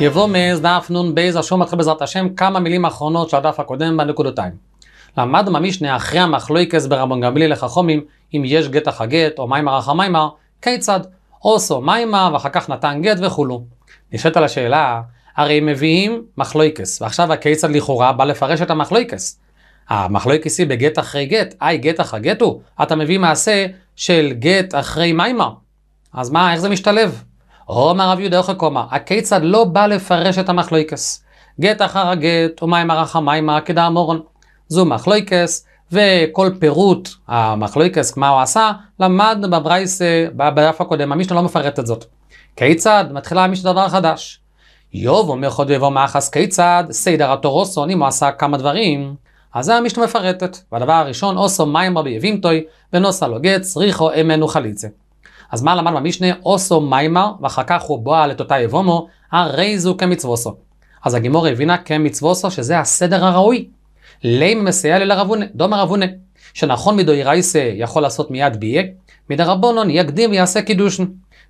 יבוא מעז דף נ"ב, השום מתחיל בעזרת השם, כמה מילים אחרונות של הדף הקודם בנקודותיים. למד ממישנה אחרי המחלויקס ברבון גמלי לחכומים, אם יש גט אחר גט, או מימר אחר מימר, כיצד? אוסו מימר, ואחר כך נתן גט וכולו. נשאלת על השאלה, הרי הם מביאים מחלויקס, ועכשיו הכיצד לכאורה בא לפרש את המחלויקס. המחלויקס היא בגט אחרי גט, היי גט אחר גט הוא, אתה מביא מעשה של גט אחרי מימר. אז מה, איך זה משתלב? אומר רב יהודה אוכל קומה, הכיצד לא בא לפרש את המחלויקס? גט אחר הגט, ומים ערך המימה, כדאמורון. זו מחלויקס, וכל פירוט המחלויקס, מה הוא עשה, למדנו בברייס, בדף הקודם, המשנה לא מפרט את זאת. כיצד? מתחילה המשנה דבר חדש. איוב אומר חוד ואיבו מאחס כיצד, סיידר הטורוסון, אם הוא עשה כמה דברים, אז זה המשנה מפרטת. והדבר הראשון, אוסו מים רבי יבימתוי, ונוסה לו גט, צריכו אמנו חליצה. אז מה למד במשנה? אוסו מיימר, ואחר כך הוא בא לתותה יבומו, הרי זו כמצווסו. אז הגימור הבינה כמצווסו שזה הסדר הראוי. לימי מסייע לרבונה, דומר רבונה, שנכון מדוירייסה יכול לעשות מיד ביה, מדרבונון יקדים ויעשה קידושן.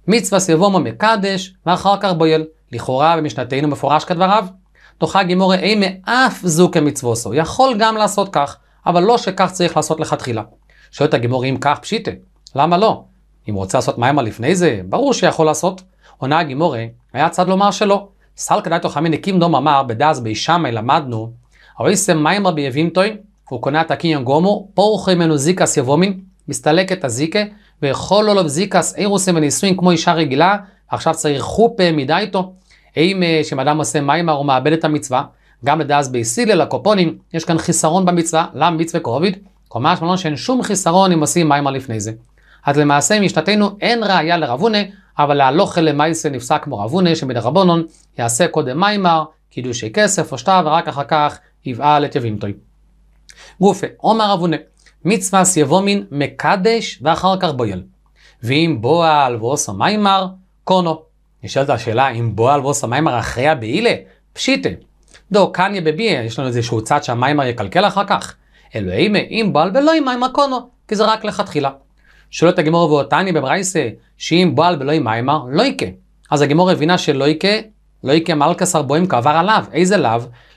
מצווה סיבומו מקדש, ואחר כך בויל. לכאורה במשנתנו מפורש כדבריו. תוכה גימור אי מאף זו כמצווסו, יכול גם לעשות כך, אבל לא שכך צריך לעשות לכתחילה. שואלת הגימור אם כך פשיטה, למה לא? אם הוא רוצה לעשות מימה לפני זה, ברור שיכול לעשות. עונה הגימורי, היה צד לומר שלא. סל כדאי הקים דום אמר בדאז בי שמאי למדנו, האויסם מיימר ביבים טוי, הוא קונה את הקיניון גומו, פורחי ממנו זיקס יבומין, מסתלק את הזיקה, ויכול לו עולו זיקס אירוסים ונישואין כמו אישה רגילה, עכשיו צריך חופה מידה איתו. אם כשאדם אה, עושה מימה הוא מאבד את המצווה, גם לדאז בי סילי לקופונים, יש כאן חיסרון במצווה, למה מצווה קרוביד? כלומר, שאין שום חיסרון אם עושים מימה לפני זה. אז למעשה משנתנו אין ראייה לרבונה, אבל להלוכה למעשה נפסק כמו רבונה רבונון יעשה קודם מימר, קידושי כסף או שטר, ורק אחר כך יבעל את יבימתוי. גופה, עומר רבונה, מצווה סייבומין מקדש ואחר כך בויל. ואם בועל ועושה מימר, קונו. נשאלת השאלה אם בועל ועושה מימר אחרי הבעילה? פשיטה. דו, קניה בביה, יש לנו איזשהו צד שהמימר יקלקל אחר כך. אלוהים, אם בועל ולא עם מימר קונו, כי זה רק לכתחילה. שואלת הגמור ואותני בברייסה, שאם בועל בלוי מימר, לא יכה. אז הגמור הבינה שלא יכה, לא יכה מלכס ארבוים כעבר עליו. איזה לאו?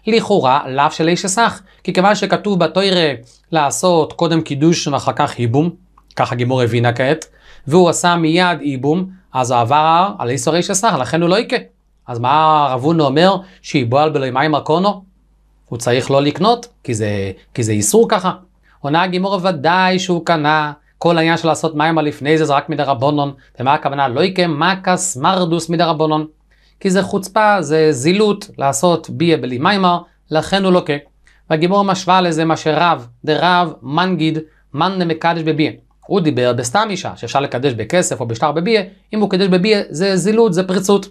לכאורה לאו של איש אסך. כי כיוון שכתוב בתוירה לעשות קודם קידוש ואחר כך ייבום, כך הגמור הבינה כעת, והוא עשה מיד ייבום, אז עבר על איסור איש אסך, לכן הוא לא יכה. אז מה הרב הונא אומר? בועל בלוי מימר קונו? הוא צריך לא לקנות, כי זה, כי זה איסור ככה. עונה הגימור ודאי שהוא קנה, כל העניין של לעשות מיימה לפני זה זה רק רבונון, ומה הכוונה? לא יקרה מקס מרדוס רבונון. כי זה חוצפה, זה זילות לעשות ביה בלי מיימר, לכן הוא לוקה. לא והגיבור משווה לזה מה שרב, דרב, מנגיד, מן מקדש בביה. הוא דיבר בסתם אישה, שאפשר לקדש בכסף או בשטר בביה, אם הוא קדש בביה זה זילות, זה פריצות.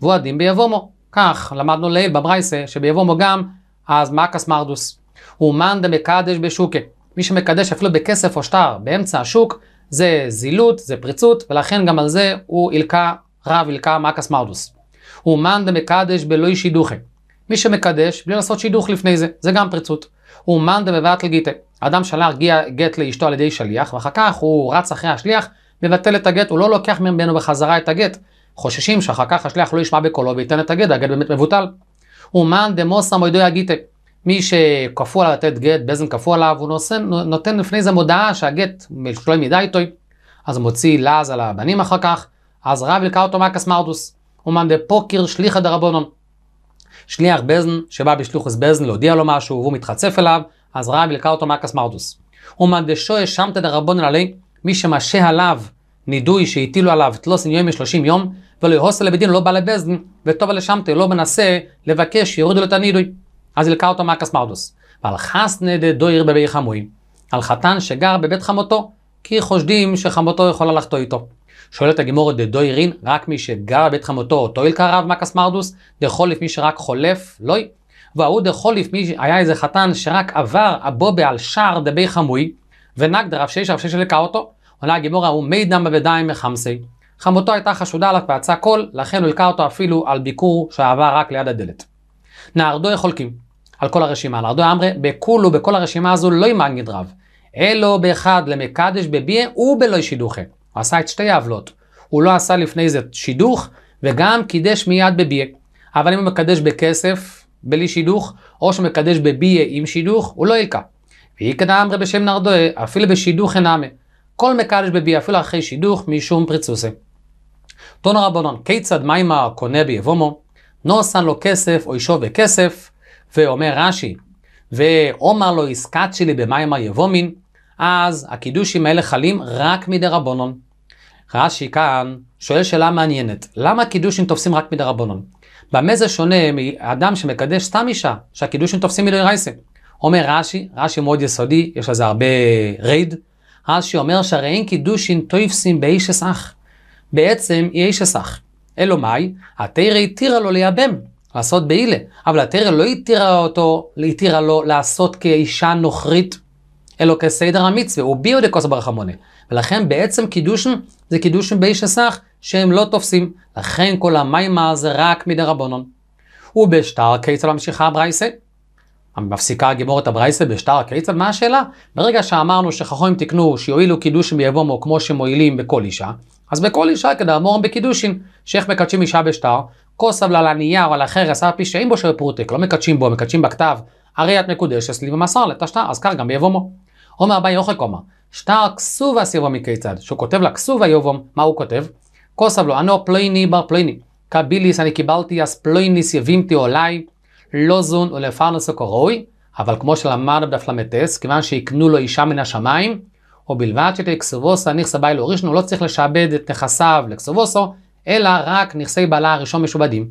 והוא עדין ביבומו. כך למדנו לעיל בברייסה, שביבומו גם, אז מקס מרדוס. ומאן מקדש בשוקה. מי שמקדש אפילו בכסף או שטר באמצע השוק, זה זילות, זה פריצות, ולכן גם על זה הוא הלקה, רב הלקה מקס מרדוס. הוא מאן דמקדש בלוי שידוכי. מי שמקדש בלי לעשות שידוך לפני זה, זה גם פריצות. הוא מאן דמבטל גיטה. אדם שלח גט לאשתו על ידי שליח, ואחר כך הוא רץ אחרי השליח, מבטל את הגט, הוא לא לוקח ממנו בחזרה את הגט. חוששים שאחר כך השליח לא ישמע בקולו וייתן את הגט, הגט באמת מבוטל. הוא מאן דמוסא מוידוי הגיטה. מי שכפו עליו לתת גט, בעצם כפו עליו, הוא נושא, נותן לפני זה מודעה שהגט שלא ימידה איתו, אז הוא מוציא לעז על הבנים אחר כך, אז רב ילקה אותו מקס מרדוס, הוא מנדה פוקר שליחא דרבונון. שליח בזן שבא בשלוחס בזן להודיע לו משהו והוא מתחצף אליו, אז רב ילקה אותו מקס מרדוס. הוא מנדה דשוי שמתא דרבונן עלי, מי שמשה עליו נידוי שהטילו עליו תלוס עניין משלושים יום, ולא יהוסה לבית דין לא בא לבזן, וטובה לשמתא לא מנסה לבקש יורידו לו את הנידוי. אז הלקה אותו מאקס מרדוס. ועל חסנה חסנדה עיר בבי חמוי, על חתן שגר בבית חמותו, כי חושדים שחמותו יכולה לחטוא איתו. שואלת הגימורת עירין, רק מי שגר בבית חמותו אותו הלקה רב מאקס מהקסמרדוס, דחולף מי שרק חולף, לא היא. וההוא דחולף מי היה איזה חתן שרק עבר הבובה על שער דבי חמוי, ונק דרב שיש רב שיש הלקה אותו. עונה הגימורה הוא מי דם בבידיים מחמסי. חמותו הייתה חשודה עליו בהצע קול, לכן הוא הלקה אותו אפילו על ביקור שעבר רק ליד הדלת. נהרדוי חולקים על כל הרשימה. נהרדוי אמרי, בכולו, בכל הרשימה הזו לא ימגנד רב. אלו באחד למקדש בביה ובלוי שידוכה. הוא עשה את שתי העוולות. הוא לא עשה לפני זה שידוך, וגם קידש מיד בביה. אבל אם הוא מקדש בכסף, בלי שידוך, או שמקדש בביה עם שידוך, הוא לא ילקה. ויקדא אמרי בשם נרדוי, אפילו בשידוך אינם. כל מקדש בביה, אפילו אחרי שידוך, משום פריצוסי. תונו רבנון, כיצד מימה קונה ביבומו? לא עשה לו כסף או אישו בכסף, ואומר רש"י, ואומר לו עסקת שלי במים היבומין, אז הקידושים האלה חלים רק מדרבנון. רש"י כאן שואל שאלה מעניינת, למה קידושים תופסים רק מדרבנון? במה זה שונה מאדם שמקדש סתם אישה, שהקידושים תופסים מדי רייסה? אומר רש"י, רש"י מאוד יסודי, יש לזה הרבה רייד, רש"י אומר שהרי אין קידושין תופסים באיש אסך. בעצם היא איש אסך. אלא מאי? התרא התירה לו לייבם, לעשות בהילה, אבל התרא לא התירה אותו, התירה לו לעשות כאישה נוכרית, אלא כסדר המצווה, הוא ביו דקוסא ברחמונה. ולכן בעצם קידושן זה קידושן באיש הסך, שהם לא תופסים, לכן כל המימה זה רק מדי רבונון. ובשטר קיצה ממשיכה הברייסה. מפסיקה הגיבורת הברייסה בשטר קיצה, מה השאלה? ברגע שאמרנו שחכמים תקנו שיועילו קידושין ביבומו כמו שמועילים בכל אישה, אז בכל אישה כדאמור בקידושין, שאיך מקדשים אישה בשטר, כוס אבל על הנייר או על החרס, על פי שאין בו של פרוטק, לא מקדשים בו, מקדשים בכתב, הרי את מקודשת לי ומסר לת אז כך גם ביבומו. עומר אביי יוחק אומר, שטר כסובה סיבו מכיצד, שהוא כותב לה כסובה יובום, מה הוא כותב? כוס אבל אנו פלויני בר פלויני, קביליס אני קיבלתי אז פלויניס יבימתי עולי, לא זון ולפרנס וקורוי, אבל כמו שלמד בדף ל"ט, כיוון שיקנו לו אישה מן השמיים, ובלבד שתקסובוסו נכסה באי לו ראשון, הוא לא צריך לשעבד את נכסיו לכסובוסו, אלא רק נכסי בעלה הראשון משובדים.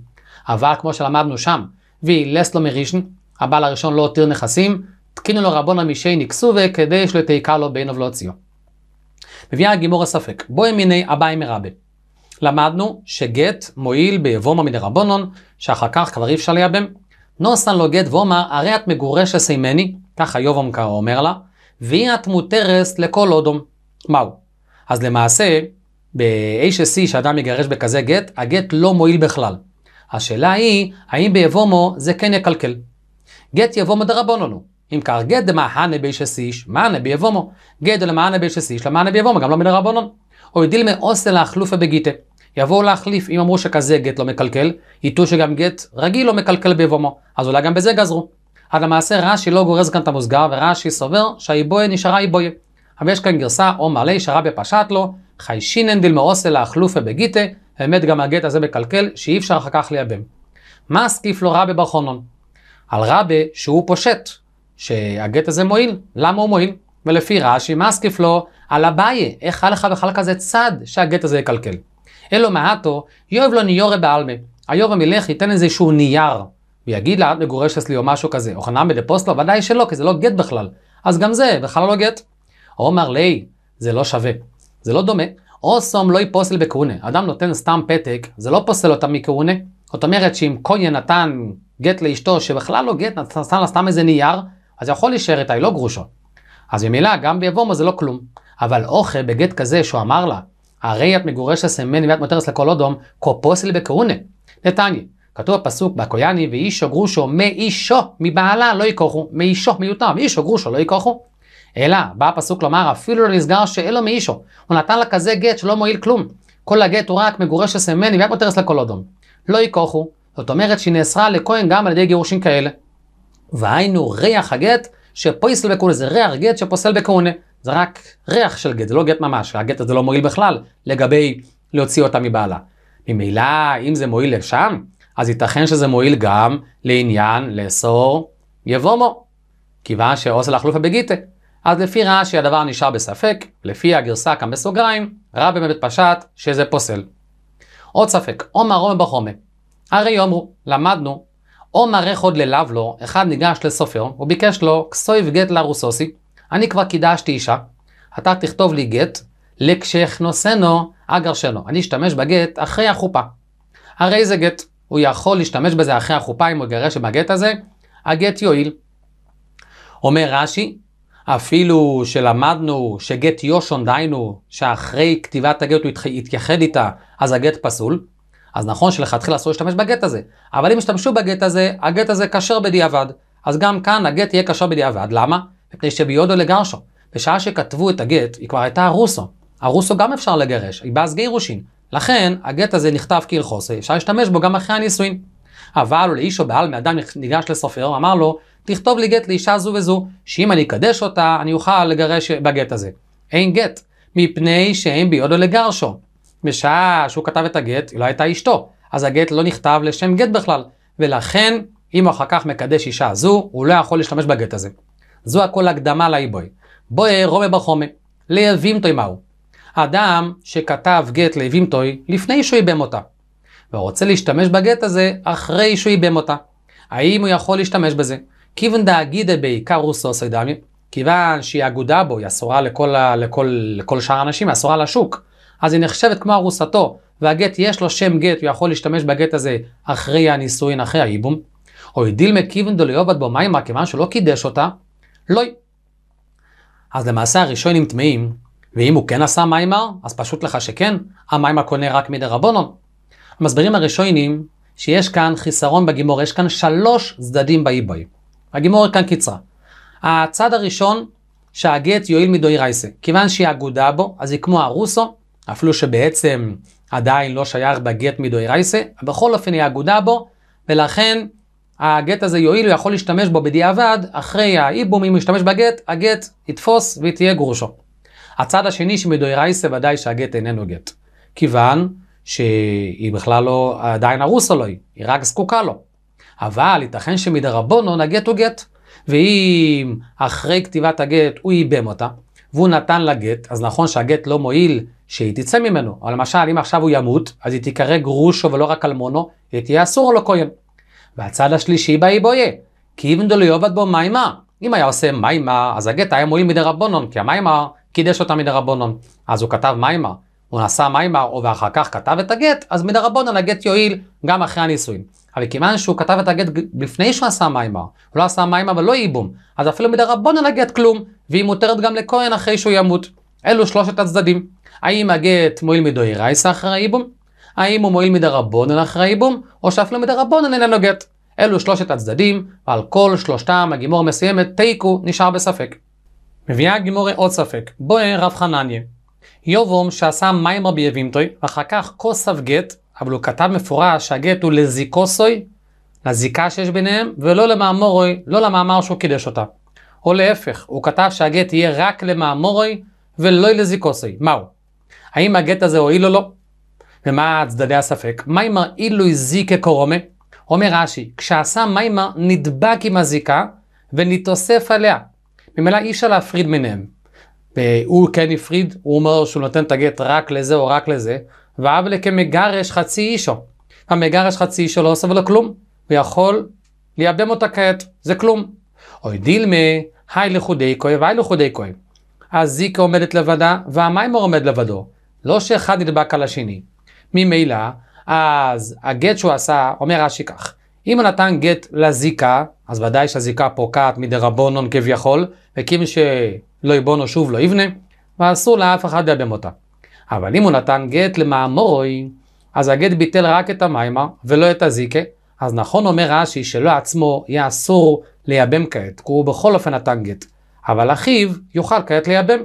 אבל כמו שלמדנו שם, ואילס לו לא מראשון, הבעל הראשון לא הותיר נכסים, תקינו לו רבון המישי נקסובה כדי שלא תעיקר לו בעינו ולא הוציאו. מביאה הגימור הספק, בו ימיני אביי מרבה. למדנו שגט מועיל ביבומה מדי רבונון, שאחר כך כבר אי אפשר לייבם. נוסן לו גט ואומר, הרי את מגורשת אימני, ככה יובום קרא אומר לה, והיא את מותרס לכל אודום. מהו? אז למעשה, ב-HSC שאדם יגרש בכזה גט, הגט לא מועיל בכלל. השאלה היא, האם ביבומו זה כן יקלקל? גט יבומו דרבנונו. אם כך, גט דמאהנה בישס איש, מאנה ביבומו. גט דמאהנה בישס איש, למאנה ביבומו, גם לא מן מדרבנון. או ידיל מאוסן להחלופה בגיטה. יבואו להחליף, אם אמרו שכזה גט לא מקלקל, יטעו שגם גט רגיל לא מקלקל ביבומו. אז אולי גם בזה גזרו. אז למעשה רש"י לא גורז כאן את המוסגר, ורש"י סובר שהאיבויה נשארה איבויה. אבל יש כאן גרסה, או מעלי שרבי פשט לו, חי שינן דלמאוסה לאכלופה בגיטה, באמת גם הגט הזה מקלקל, שאי אפשר אחר כך לייבם. מה הסקיף לו רבי בר חונון? על רבי שהוא פושט, שהגט הזה מועיל, למה הוא מועיל? ולפי רש"י, מה הסקיף לו? על אביי, איך היה לך בכלל כזה צד שהגט הזה יקלקל? אלו מעטו, יואב לו ניורי בעלמה. היובה מלך ייתן איזשהו נייר, ויגיד לה, את מגורשת אצלי או משהו כזה, או חנמי לפוסטה, ודאי שלא, כי זה לא גט בכלל. אז גם זה, בכלל לא גט. או אומר לי, זה לא שווה. זה לא דומה. או סום לא יפוסל בכהונה. אדם נותן סתם פתק, זה לא פוסל אותה מכהונה. זאת אומרת שאם קוניה נתן גט לאשתו, שבכלל לא גט, נתן לה סתם איזה נייר, אז יכול להישאר איתה, היא לא גרושה. אז במילה, גם ביבומו זה לא כלום. אבל אוכל בגט כזה, שהוא אמר לה, הרי את מגורשת סמני ואת מותרת לכל אודום, כה פוסל בכהונה. נתניה. כתוב הפסוק בקויאני ואישו גרושו מאישו מבעלה לא יכוחו, מאישו מיותר, מאישו גרושו לא יכוחו. אלא בא הפסוק לומר אפילו לא נסגר לו מאישו. הוא נתן לה כזה גט שלא מועיל כלום. כל הגט הוא רק מגורש ממני ויהיה פוטרס לכל אדום. לא יכוחו, זאת אומרת שהיא נאסרה לכהן גם על ידי גירושים כאלה. והיינו ריח הגט שפויסל בכהונה, זה ריח גט שפוסל בכהונה. זה רק ריח של גט, זה לא גט ממש, הגט הזה לא מועיל בכלל לגבי להוציא אותה מבעלה. ממילא, אם זה מועיל לשם, אז ייתכן שזה מועיל גם לעניין לאסור יבומו, כיוון שעושה לחלופה בגיטה. אז לפי רש"י הדבר נשאר בספק, לפי הגרסה כאן בסוגריים, רבי באמת פשט שזה פוסל. עוד ספק, עומר עומר בחומר. הרי יאמרו, למדנו, עומר איך עוד ללאו לו, אחד ניגש לסופר, הוא ביקש לו, כסויב גט לארוסוסי, אני כבר קידשתי אישה, אתה תכתוב לי גט, לכשכנוסנו אגרשנו, אני אשתמש בגט אחרי החופה. הרי זה גט. הוא יכול להשתמש בזה אחרי החופה אם הוא יגרש בגט הזה, הגט יועיל. אומר רש"י, אפילו שלמדנו שגט יושון, דהיינו, שאחרי כתיבת הגט הוא התייחד איתה, אז הגט פסול. אז נכון שלכתחילה אסור להשתמש בגט הזה, אבל אם ישתמשו בגט הזה, הגט הזה כשר בדיעבד. אז גם כאן הגט יהיה כשר בדיעבד, למה? מפני שביודו לגרשו. בשעה שכתבו את הגט, היא כבר הייתה ארוסו. ארוסו גם אפשר לגרש, היא באז גירושין. לכן, הגט הזה נכתב כהלכוס, אפשר להשתמש בו גם אחרי הנישואין. אבל הוא לאיש או בעל מאדם ניגש לסופר, אמר לו, תכתוב לי גט לאישה זו וזו, שאם אני אקדש אותה, אני אוכל לגרש בגט הזה. אין גט, מפני שאין ביודו לגרשו. בשעה שהוא כתב את הגט, היא לא הייתה אשתו, אז הגט לא נכתב לשם גט בכלל, ולכן, אם אחר כך מקדש אישה זו, הוא לא יכול להשתמש בגט הזה. זו הכל הקדמה לאיבוי. בואי רומה בחומה, ליבים תימהו. אדם שכתב גט לבימטוי לפני שהוא איבם אותה, ורוצה להשתמש בגט הזה אחרי שהוא איבם אותה. האם הוא יכול להשתמש בזה? כיוון דאגידא בעיקר רוסוס דמי, כיוון שהיא אגודה בו, היא אסורה לכל, לכל, לכל שאר האנשים, היא אסורה לשוק. אז היא נחשבת כמו ארוסתו, והגט יש לו שם גט, הוא יכול להשתמש בגט הזה אחרי הנישואין, אחרי האיבום. או הדיל מקיבן דוליובד בו מימה, כיוון שלא קידש אותה, לא. אז למעשה הראשונים טמאים, ואם הוא כן עשה מיימר, אז פשוט לך שכן, המיימר קונה רק מדי רבונון. מסבירים הראשונים שיש כאן חיסרון בגימור, יש כאן שלוש צדדים באיבוי. הגימור כאן קיצרה. הצד הראשון, שהגט יועיל מדוי רייסה. כיוון שהיא אגודה בו, אז היא כמו הרוסו, אפילו שבעצם עדיין לא שייך בגט מדוי רייסה, בכל אופן היא אגודה בו, ולכן הגט הזה יועיל, הוא יכול להשתמש בו בדיעבד, אחרי האיבום, אם הוא ישתמש בגט, הגט יתפוס והיא תהיה גרושו. הצד השני שמדוירייסה ודאי שהגט איננו גט. כיוון שהיא בכלל לא, עדיין ארוסה לו היא, היא רק זקוקה לו. אבל ייתכן שמדרבנון הגט הוא גט. ואם אחרי כתיבת הגט הוא ייבם אותה, והוא נתן לה גט, אז נכון שהגט לא מועיל שהיא תצא ממנו. אבל למשל, אם עכשיו הוא ימות, אז היא תיקרא גרושו ולא רק אלמונו, היא תהיה אסור לו כהן. והצד השלישי בה היא בויה. כי אם דוליובד בו מימה. אם היה עושה מימה, אז הגט היה מועיל מדי כי המימה קידש אותה מדרבנון. אז הוא כתב מימר, הוא נשא מימר, ואחר כך כתב את הגט, אז מדרבנון הגט יועיל גם אחרי הנישואין. אבל כיוון שהוא כתב את הגט לפני שהוא עשה מימר, הוא לא עשה מימר ולא ייבום, אז אפילו מדרבנון הגט כלום, והיא מותרת גם לכהן אחרי שהוא ימות. אלו שלושת הצדדים. האם הגט מועיל רייסה אחרי הייבום? האם הוא מועיל מדרבנון אחרי הייבום? או שאפילו מדרבנון איננו גט. אלו שלושת הצדדים, ועל כל שלושתם הגימור מסיימת תיקו נשאר בספק. מביאה הגימורא עוד ספק, בואי רב חנניה. יובום שעשה מים רבי אבימתוי, ואחר כך כוסף גט, אבל הוא כתב מפורש שהגט הוא לזיקוסוי, לזיקה שיש ביניהם, ולא למאמורוי, לא למאמר שהוא קידש אותה. או להפך, הוא כתב שהגט יהיה רק למאמורוי ולא לזיקוסוי. מהו? האם הגט הזה הועיל או לא? ומה צדדי הספק? מימר אילוי זיקה קורומה? אומר רש"י, כשעשה מימר נדבק עם הזיקה ונתוסף עליה. ממילא אי אפשר להפריד ביניהם. הוא כן הפריד, הוא אומר שהוא נותן את הגט רק לזה או רק לזה, ואבלה כמגרש חצי אישו. המגרש חצי אישו לא עושה ולא כלום, הוא יכול לייבם אותה כעת, זה כלום. אוי דילמה, היי לחודי כוי והי לחודי כוי. הזיקה עומדת לבדה והמיימור עומד לבדו, לא שאחד נדבק על השני. ממילא, אז הגט שהוא עשה, אומר רש"י כך, אם הוא נתן גט לזיקה, אז ודאי שהזיקה פוקעת מדרבונון כביכול, וכיוון שלא יבונו שוב לא יבנה, ואסור לאף אחד לייבם אותה. אבל אם הוא נתן גט למאמורי, אז הגט ביטל רק את המימה ולא את הזיקה, אז נכון אומר רש"י שלא עצמו יהיה אסור לייבם כעת, כי הוא בכל אופן נתן גט, אבל אחיו יוכל כעת לייבם,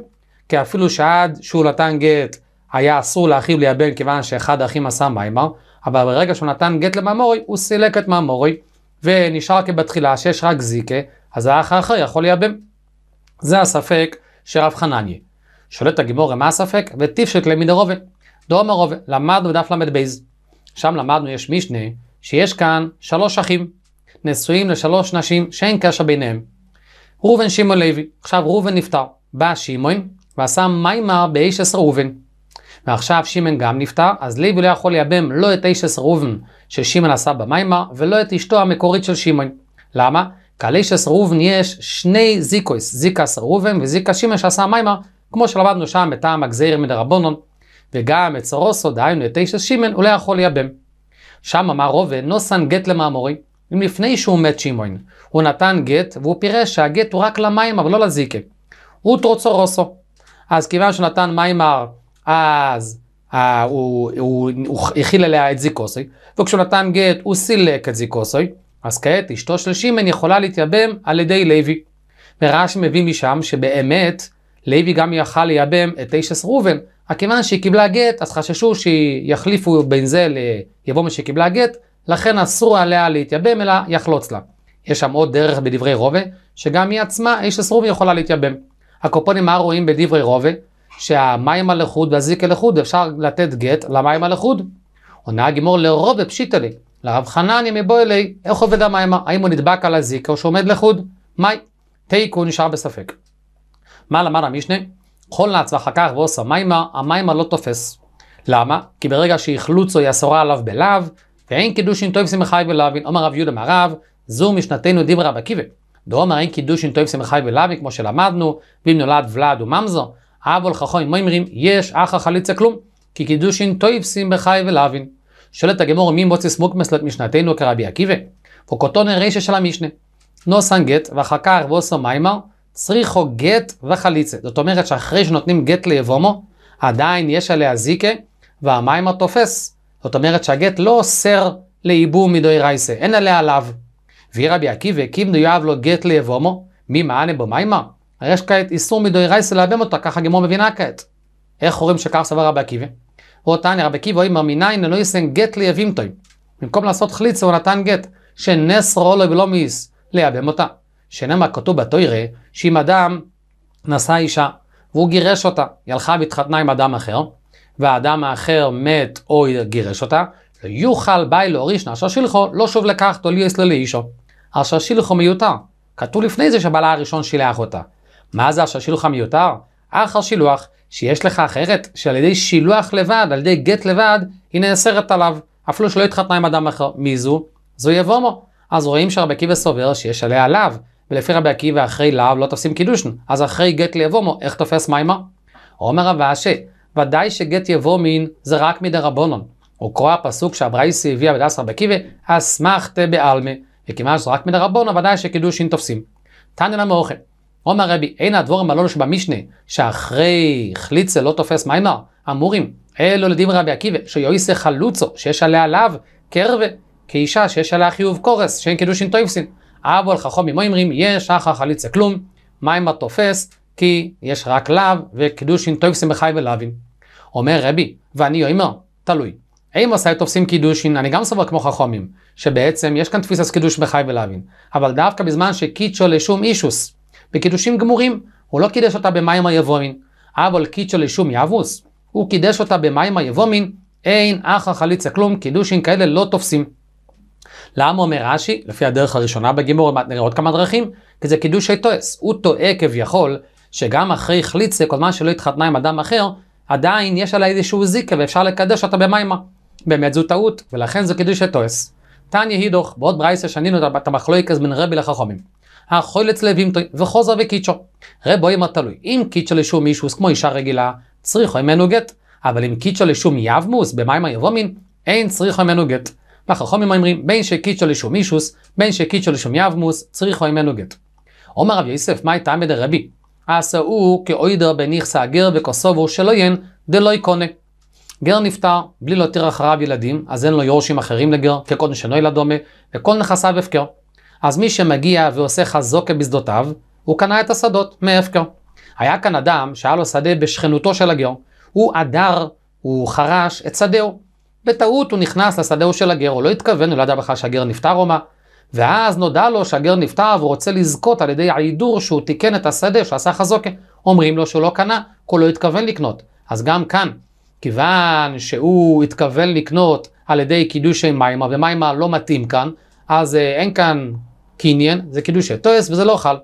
כי אפילו שעד שהוא נתן גט היה אסור לאחיו לייבם כיוון שאחד האחים עשה מימה, אבל ברגע שהוא נתן גט לממורי, הוא סילק את ממורי, ונשאר כבתחילה שיש רק זיקה, אז האח האחר יכול לייבם. זה הספק של רב חנניה. שולט הגימור, מה הספק? וטיפשט למידה רובה. דרום הרובה, למדנו בדף ל"ב. שם למדנו, יש משנה, שיש כאן שלוש אחים, נשואים לשלוש נשים שאין קשר ביניהם. ראובן שמעון לוי, עכשיו ראובן נפטר, בא שמעון ועשה מימר באיש עשר ראובן. ועכשיו שמן גם נפטר, אז לוי לא יכול לייבם לא את ראובן של שמן עשה במימר, ולא את אשתו המקורית של שמן. למה? כי על איש ראובן יש שני זיקויס, זיקה ראובן וזיקה שמן שעשה מימר, כמו שלמדנו שם בטעם הגזיר מדרבנון, וגם את סורוסו, דהיינו את איש שמן, הוא לא יכול לייבם. שם אמר רובן, נוסן גט למאמורי, אם לפני שהוא מת שמעון, הוא נתן גט, והוא פירש שהגט הוא רק למים אבל לא לזיקה. רות רוצו אז כיוון שהוא נתן מימר אז אה, הוא, הוא, הוא הוא הכיל עליה את זיקוסוי, וכשהוא נתן גט הוא סילק את זיקוסוי, אז כעת אשתו של שמן יכולה להתייבם על ידי לוי. ורש"י מביא משם שבאמת לוי גם יכל לייבם את תשס ראובן, רק כיוון שהיא קיבלה גט, אז חששו שיחליפו בין זה ליבומת שקיבלה גט, לכן אסור עליה להתייבם אלא יחלוץ לה. יש שם עוד דרך בדברי רובה, שגם היא עצמה, אשס ראובן יכולה להתייבם. הקופונים מה רואים בדברי רובה? שהמים על איחוד והזיק אל איחוד, אפשר לתת גט למים על איחוד. עונה הגימור לרוב פשיטא לי, לרב חנניה מבוא אלי, איך עובד המים? האם הוא נדבק על הזיק או שעומד לחוד? מי? תיקו נשאר בספק. מה למד המשנה? כל נץ ואחר כך ועושה מימה, המימה לא תופס. למה? כי ברגע שיחלוצו יסורה עליו בלאו, ואין קידושין טוב שמחי ולאווין, אומר רב יהודה מערב, זו משנתנו דברה בקיבה. דאומר אין קידושין טוב שמחי ולאווין, כמו שלמדנו, ואם נולד ולד וממזו, אבו חכוים מימרים, יש אחא חליצה כלום, כי קידושין שים בחי ולהבין. שואלת הגמור מי מוציס מוקמס משנתנו כרבי עקיבא, וקוטונה הרישה של המשנה. נוסן גט, ואחר כך ועושה מימר, צריכו גט וחליצה. זאת אומרת שאחרי שנותנים גט ליבומו, עדיין יש עליה זיקה, והמימר תופס. זאת אומרת שהגט לא אוסר לייבום מדוי רייסה, אין עליה עליו. ויהי רבי עקיבא, קיבנו יאהב לו גט ליבומו, מי מענה בו מימר? הרי יש כעת איסור מדוירייסה לעבם אותה, ככה גמור מבינה כעת. איך אומרים שכך סבר רבי עקיבא? הוא טעני רבי עקיבא אומר מניין אלוהי סן גט ליבים ליבימתוי. במקום לעשות חליצה הוא נתן גט, שנס רואו לו ולא מיס לייבם אותה. שנאמר כתוב בתוירה, שאם אדם נשא אישה, והוא גירש אותה, היא הלכה והתחתנה עם אדם אחר, והאדם האחר מת או גירש אותה, לא יוכל באי להוריש נעשר שילחו, לא שוב לקח תולי אסלו לאישו. אשר שילחו מיותר. כתוב לפני זה שבעלה הראשון שילח אותה. מה זה השילוח המיותר? אחר שילוח שיש לך אחרת, שעל ידי שילוח לבד, על ידי גט לבד, היא נאסרת עליו. אפילו שלא התחתנה עם אדם אחר. מי זו? זו יבומו. אז רואים שרבי עקיבא סובר שיש עליה לאו, ולפי רבי עקיבא אחרי לאו לא תופסים קידושן, אז אחרי גט ליבומו, איך תופס מימה? אומר רב אשה, ודאי שגט יבומין זה רק מדי מדרבנון. וכרו הפסוק שאברייסי הביאה בדס רבי עקיבא, אסמכת בעלמא, וכיוון שזה רק מדי רבונון, ודאי שקידושין תופסים. תנא למה אוכל, אומר רבי, אין הדבורם הלא שבמשנה, שאחרי חליצה לא תופס מימר, אמורים, אלו לדים רבי עקיבא, שיועיסה חלוצו, שיש עליה לאו, קרבה, כאישה שיש עליה חיוב קורס, שאין קידושין טויפסין. אבו על חכומי מוימרים, יש אחר חליצה כלום, מימר תופס, כי יש רק לאו, וקידושין טויפסין בחי ולאווין. אומר רבי, ואני אומר, תלוי. אם עושה תופסים קידושין, אני גם סובר כמו חכומים, שבעצם יש כאן תפיסת קידוש בחי ולאווין, אבל דווקא בזמן שקיצ'ו לשום אישוס, בקידושים גמורים. הוא לא קידש אותה במים היבומין. אבל קידשו לשום יבוס. הוא קידש אותה במים היבומין, אין אחר חליצה כלום, קידושים כאלה לא תופסים. למה אומר רש"י? לפי הדרך הראשונה בגימור, נראה עוד כמה דרכים, כי זה קידושי טועס. הוא טועה כביכול, שגם אחרי חליצה, כל מה שלא התחתנה עם אדם אחר, עדיין יש עליה איזשהו זיקה ואפשר לקדש אותה במימה. באמת זו טעות, ולכן זה קידושי טועס. תניה הידוך, בעוד ברייסה שנינו את המחלוקת בין רבי לחכמים. החולץ לבים טוי, וחוזה וקיצ'ו. רבוי מה תלוי, אם קיצ'ו לשום מישוס כמו אישה רגילה, צריכו ממנו גט, אבל אם קיצ'ו לשום יבמוס, במים היבומין, אין צריכו ממנו גט. והחכמים אומרים, בין שקיצ'ו לשום מישוס, בין שקיצ'ו לשום יבמוס, צריכו ממנו גט. עומר רב יוסף, מה הייתה עמד הרבי? עשה הוא כאוידר בניכסה הגר בקוסובו שלא ין, דלא יקונה. גר נפטר, בלי להותיר אחריו ילדים, אז אין לו יורשים אחרים לגר, כקודם שאינו ילד דומה, וכל נכסיו הפקר. אז מי שמגיע ועושה חזוקה בשדותיו, הוא קנה את השדות מהפקר. היה כאן אדם שהיה לו שדה בשכנותו של הגר. הוא אדר, הוא חרש את שדהו. בטעות הוא נכנס לשדהו של הגר, הוא לא התכוון, הוא לא ידע בכלל שהגר נפטר או מה. ואז נודע לו שהגר נפטר והוא רוצה לזכות על ידי העידור שהוא תיקן את השדה שעשה חזוקה. אומרים לו שהוא לא קנה, כי הוא לא התכוון לקנות. אז גם כאן, כיוון שהוא התכוון לקנות על ידי קידושי מימה, ומימה לא מתאים כאן, אז אה, אין כאן קניין זה קידושי טועס וזה לא חל.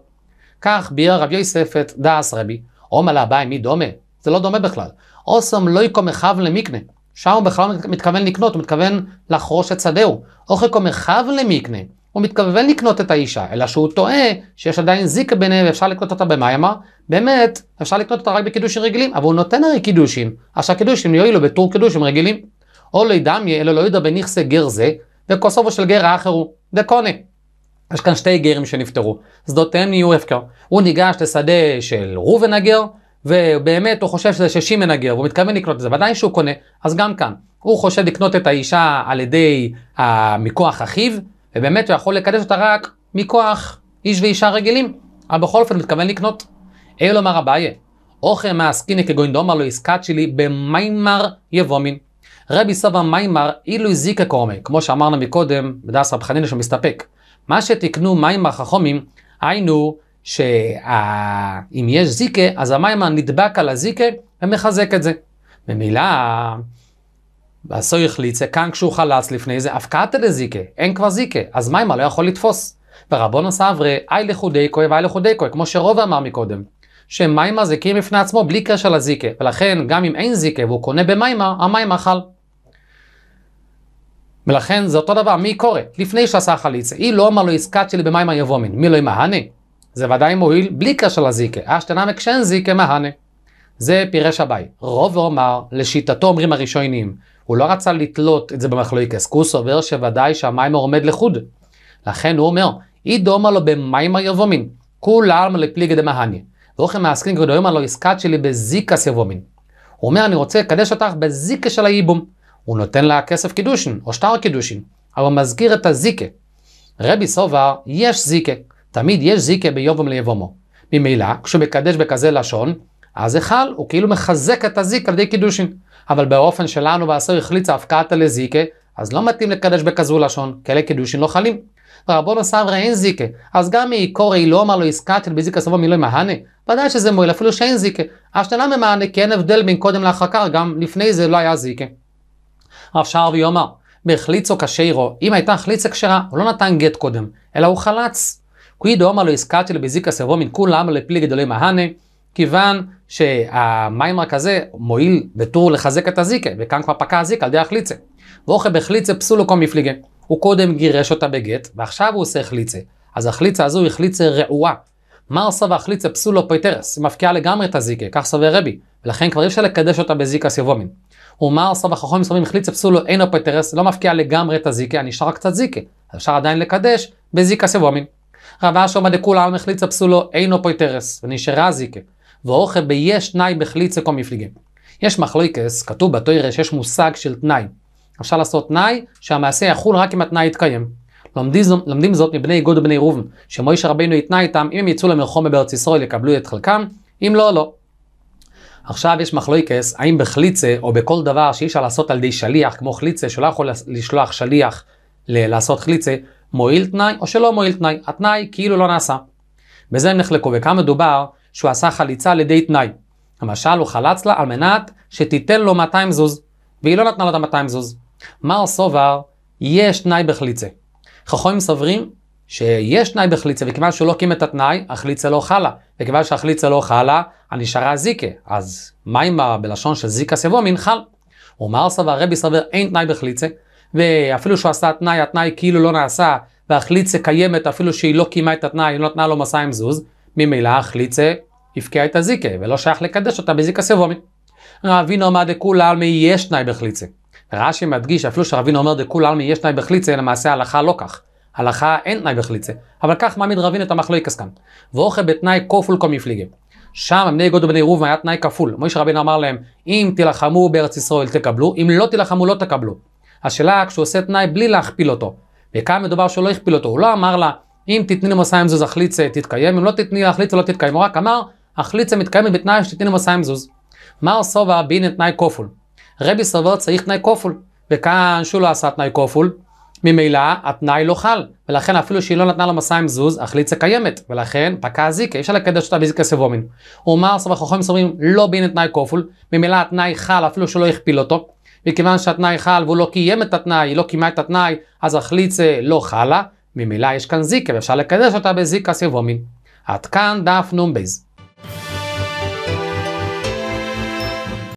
כך ביאר רב יוסף את דעס רבי, עומא לאביי מי דומה? זה לא דומה בכלל. אוסם לא יקום מחב למקנה. שם הוא בכלל מתכוון לקנות, הוא מתכוון לחרוש את שדהו. אוכל אוכלקו מחב למקנה. הוא מתכוון לקנות את האישה, אלא שהוא טועה שיש עדיין זיק ביניהם ואפשר לקנות אותה במיימה. באמת, אפשר לקנות אותה רק בקידושים רגילים, אבל הוא נותן הרי קידושים. אז שהקידושים יועילו בטור קידושים רגילים. או לידמיה, אלא לא ידע בנכסי גר זה, וכוסובו של גר האחר הוא, דקונה. יש כאן שתי גרים שנפטרו, שדותיהם נהיו הפקר. הוא ניגש לשדה של ראובן הגר, ובאמת הוא חושב שזה ששימן הגר, והוא מתכוון לקנות את זה, ודאי שהוא קונה, אז גם כאן. הוא חושב לקנות את האישה על ידי, uh, מכוח אחיו, ובאמת הוא יכול לקדש אותה רק מכוח איש ואישה רגילים, אבל בכל אופן הוא מתכוון לקנות. אלו מר אביי, אוכל מעסקיני כגוין דומה לא עסקת שלי במימר יבומין. רבי סבא מימר אילו הזיקה קורמי, כמו שאמרנו מקודם, בדס רב שהוא מסתפק. מה שתקנו מים החכומים, היינו שאם שה... יש זיקה, אז המים הנדבק על הזיקה, ומחזק את זה. במילה, הסויך ליצה כאן כשהוא חלץ לפני זה, אף קאטה לזיקה, אין כבר זיקה, אז מימה לא יכול לתפוס. ורבונו סברי, אי לחודי כוי ואי לחודי כוי, כמו שרוב אמר מקודם. שמימה זה קיר בפני עצמו בלי קשר לזיקה, ולכן גם אם אין זיקה והוא קונה במימה, המימה חל. ולכן זה אותו דבר, מי קורא? לפני שעשה חליצה. היא לא אמר לו עסקת שלי במים היבומין, מי לא ימהנה? זה ודאי מועיל בלי קשר לזיקה. אשתנמק שן זיקה מהנה. זה פירש אביי. רוב אומר, לשיטתו אומרים הראשונים, הוא לא רצה לתלות את זה במחלוקס, כי הוא סובר שוודאי שהמים עומד לחוד. לכן הוא אומר, אי דומה לו במים היבומין, כולה עלמא לפליגי דמהני. ואוכל מעסקין כדאי אמר לו עסקת שלי בזיקה סיבומין. הוא אומר, אני רוצה לקדש אותך בזיקה של הייבום. הוא נותן לה כסף קידושין, או שטר קידושין, אבל מזכיר את הזיקה. רבי סובר, יש זיקה, תמיד יש זיקה ביובם ליבומו. ממילא, כשהוא מקדש בכזה לשון, אז היכל, הוא כאילו מחזק את הזיק על ידי קידושין. אבל באופן שלנו, והאסיר החליט הפקעת לזיקה, אז לא מתאים לקדש בכזו לשון, כי אלה קידושין לא חלים. רבו סברה אין זיקה, אז גם מי קורא לא אמר לו עסקתל בזיקה סובה מילוי מהנה, ודאי שזה מועיל אפילו שאין זיקה. השתנה ממהנה כי אין הבדל בין קודם לאחר כך, גם לפני זה לא היה זיקה. הרב שרבי יאמר, בחליצו קשיירו, אם הייתה חליצה כשרה, הוא לא נתן גט קודם, אלא הוא חלץ. כוי דאמר לא הזכרתי לבזיקה סרבו מן כולם לפלי גדולי מהנה, כיוון שהמיימר כזה מועיל בטור לחזק את הזיקה, וכאן כבר פקע הזיקה על ידי החליצה. ואוכל בחליצה פסולו קום מפליגה. הוא קודם גירש אותה בגט, ועכשיו הוא עושה חליצה. אז החליצה הזו היא חליצה רעועה, מרסה והחליצה פסולו פויטרס, היא מפקיעה לגמרי את הזיקה, כך סובר רבי, ולכן כבר אי אפשר לקדש אותה בזיקה סיבומין. ומרסה והחכמים סוברים החליצה פסולו אינו פויטרס, לא מפקיעה לגמרי את הזיקה, נשאר קצת זיקה, אפשר עדיין לקדש בזיקה סיבומין. רב אשר עומד לכול העם החליצה פסולו אינו פויטרס, ונשארה זיקה, ואוכל ביש תנאי בחליץ בחליצה מפליגים. יש מחלוקס, כתוב בתוירה שיש מושג של תנאי. אפשר לעשות תנאי שהמעשה יחול רק אם התנאי יתקיים. לומדים, לומדים זאת מבני איגוד ובני רוב, שמוישה רבינו התנה איתם, אם הם יצאו למלחומה בארץ ישראל יקבלו את חלקם, אם לא, לא. עכשיו יש מחלוקס, האם בחליצה או בכל דבר שאי אפשר לעשות על ידי שליח, כמו חליצה, שלא יכול לשלוח שליח ל- לעשות חליצה, מועיל תנאי או שלא מועיל תנאי, התנאי כאילו לא נעשה. בזה הם נחלקו, וכאן מדובר שהוא עשה חליצה על ידי תנאי. למשל, הוא חלץ לה על מנת שתיתן לו 200 זוז, והיא לא נתנה לו את ה-200 זוז. מר סובר, יש תנאי בחליצה. חכמים סוברים שיש תנאי בחליצה, וכיוון שהוא לא קים את התנאי, החליצה לא חלה. וכיוון שהחליצה לא חלה, הנשארה זיקה. אז מה אם בלשון של זיקה סבומין חל? אומר סבר רבי סבר אין תנאי בחליצה, ואפילו שהוא עשה תנאי, התנאי כאילו לא נעשה, והחליצה קיימת אפילו שהיא לא קיימה את התנאי, היא לא נתנה לו מסע עם זוז, ממילא החליצה הבקיעה את הזיקה, ולא שייך לקדש אותה בזיקה סבומין. רבינו אמר עמד מי יש תנאי בחליצה. רש"י מדגיש, אפילו שרבינו אומר דכול עלמי יש תנאי בחליצה, למעשה הלכה לא כך. הלכה אין תנאי בחליצה, אבל כך מעמיד רבינו את המחלוקס לא כאן. ואוכל בתנאי כופול כל מפליגי. שם בני גוד ובני ראובן היה תנאי כפול. מוישה רבינו אמר להם, אם תילחמו בארץ ישראל תקבלו, אם לא תילחמו לא תקבלו. השאלה כשהוא עושה תנאי בלי להכפיל אותו. וכאן מדובר שהוא לא הכפיל אותו, הוא לא אמר לה, אם תתני למוסיים זוז החליצה תתקיים, אם לא תתני להחליצה לא תתקיים, הוא רק אמר, החליצה מתקיימת בתנאי שתתני למוסיים זוז. מר סובה בין תנאי כופול. רבי סובר צריך תנאי כופול, וכאן שהוא לא עשה תנאי כופול, ממילא התנאי לא חל, ולכן אפילו שהיא לא נתנה לו מסע עם זוז, החליצה קיימת, ולכן פקע הזיקה, אי אפשר לקדש אותה בזיקה סבומין. ומה עושה חכמים סוברים לא בין תנאי כופול, ממילא התנאי חל אפילו שהוא לא הכפיל אותו, מכיוון שהתנאי חל והוא לא קיים את התנאי, היא לא קיימה את התנאי, אז החליצה לא חלה, ממילא יש כאן זיקה, ואפשר לקדש אותה בזיקה סבומין. עד כאן דף נ"ב.